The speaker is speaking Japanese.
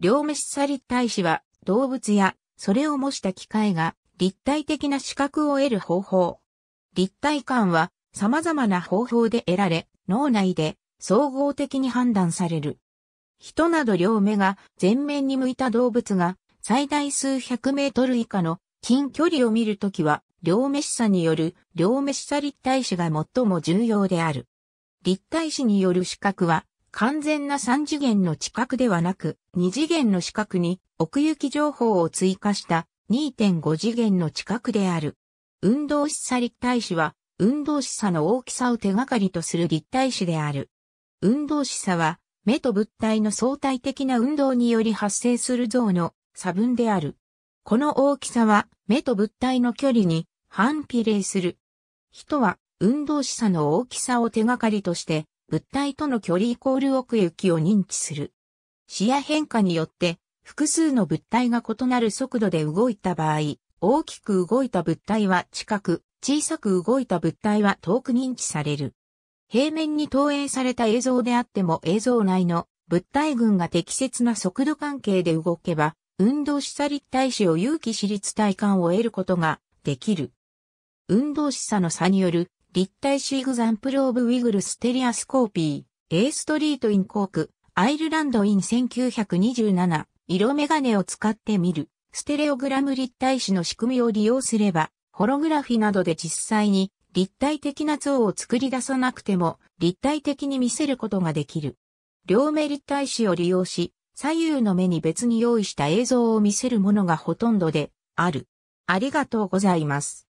両目ッサ立体詞は動物やそれを模した機械が立体的な視覚を得る方法。立体感は様々な方法で得られ、脳内で総合的に判断される。人など両目が前面に向いた動物が最大数百メートル以下の近距離を見るときは両目視サによる両目視サ立体視が最も重要である。立体視による視覚は完全な3次元の近くではなく、2次元の四角に奥行き情報を追加した2.5次元の近くである。運動示唆立体詞は、運動示唆の大きさを手がかりとする立体詞である。運動示唆は、目と物体の相対的な運動により発生する像の差分である。この大きさは、目と物体の距離に反比例する。人は、運動示唆の大きさを手がかりとして、物体との距離イコール奥行きを認知する。視野変化によって、複数の物体が異なる速度で動いた場合、大きく動いた物体は近く、小さく動いた物体は遠く認知される。平面に投影された映像であっても映像内の物体群が適切な速度関係で動けば、運動示唆立体視を有機視立体感を得ることができる。運動示唆の差による立体シグザンプルオブウィグルステリアスコーピー、A ストリートインコーク、アイルランドイン1927、色眼鏡を使って見る、ステレオグラム立体紙の仕組みを利用すれば、ホログラフィなどで実際に立体的な像を作り出さなくても立体的に見せることができる。両目立体紙を利用し、左右の目に別に用意した映像を見せるものがほとんどである。ありがとうございます。